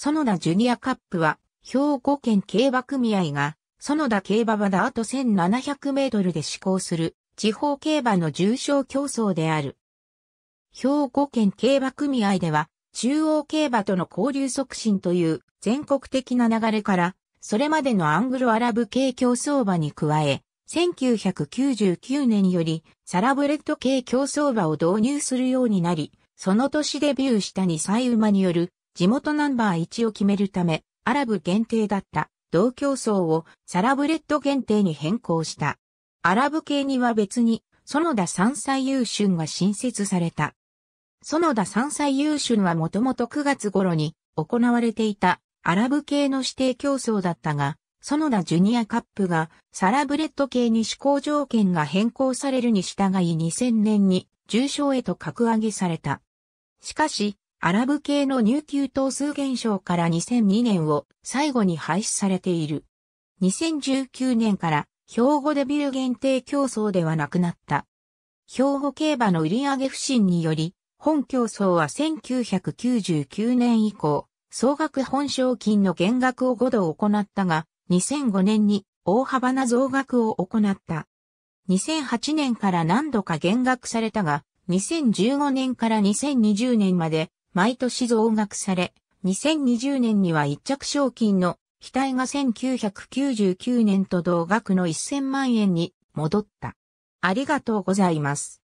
園田ジュニアカップは、兵庫県競馬組合が、園田競馬場であと1700メートルで施行する、地方競馬の重賞競争である。兵庫県競馬組合では、中央競馬との交流促進という全国的な流れから、それまでのアングロアラブ系競争馬に加え、1999年よりサラブレッド系競争馬を導入するようになり、その年デビューした2歳馬による地元ナンバー1を決めるため、アラブ限定だった同競争をサラブレッド限定に変更した。アラブ系には別に、園田山菜優春が新設された。園田山菜優春はもともと9月頃に行われていたアラブ系の指定競争だったが、園田ジュニアカップがサラブレッド系に試行条件が変更されるに従い2000年に重賞へと格上げされた。しかし、アラブ系の入給等数減少から2002年を最後に廃止されている。2019年から兵庫デビュー限定競争ではなくなった。兵庫競馬の売上不振により、本競争は1999年以降、総額本賞金の減額を5度行ったが、2005年に大幅な増額を行った。2008年から何度か減額されたが、2015年から2020年まで毎年増額され、2020年には一着賞金の額が1999年と同額の1000万円に戻った。ありがとうございます。